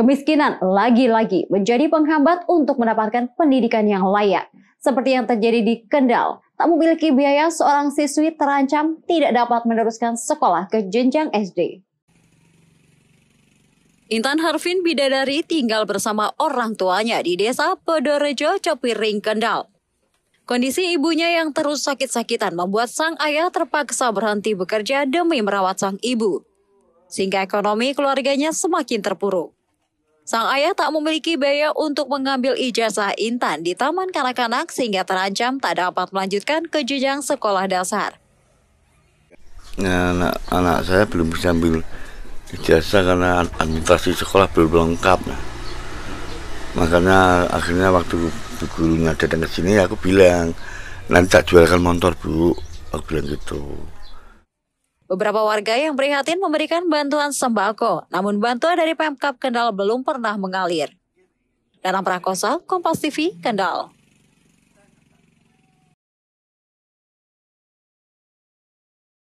Kemiskinan lagi-lagi menjadi penghambat untuk mendapatkan pendidikan yang layak. Seperti yang terjadi di Kendal, tak memiliki biaya seorang siswi terancam tidak dapat meneruskan sekolah ke jenjang SD. Intan Harvin Bidadari tinggal bersama orang tuanya di desa Pedorejo, Cepiring, Kendal. Kondisi ibunya yang terus sakit-sakitan membuat sang ayah terpaksa berhenti bekerja demi merawat sang ibu. Sehingga ekonomi keluarganya semakin terpuruk. Sang ayah tak memiliki biaya untuk mengambil ijazah Intan di taman kanak-kanak sehingga terancam tak dapat melanjutkan ke jenjang sekolah dasar. Nah, anak, anak saya belum bisa ambil ijazah karena administrasi sekolah belum lengkap. Makanya akhirnya waktu gurunya datang ke sini aku bilang, nanti tak jualkan motor bu, aku bilang gitu. Beberapa warga yang prihatin memberikan bantuan sembako, namun bantuan dari Pemkap Kendal belum pernah mengalir. Dalam Prakosa, Kompas TV, Kendal.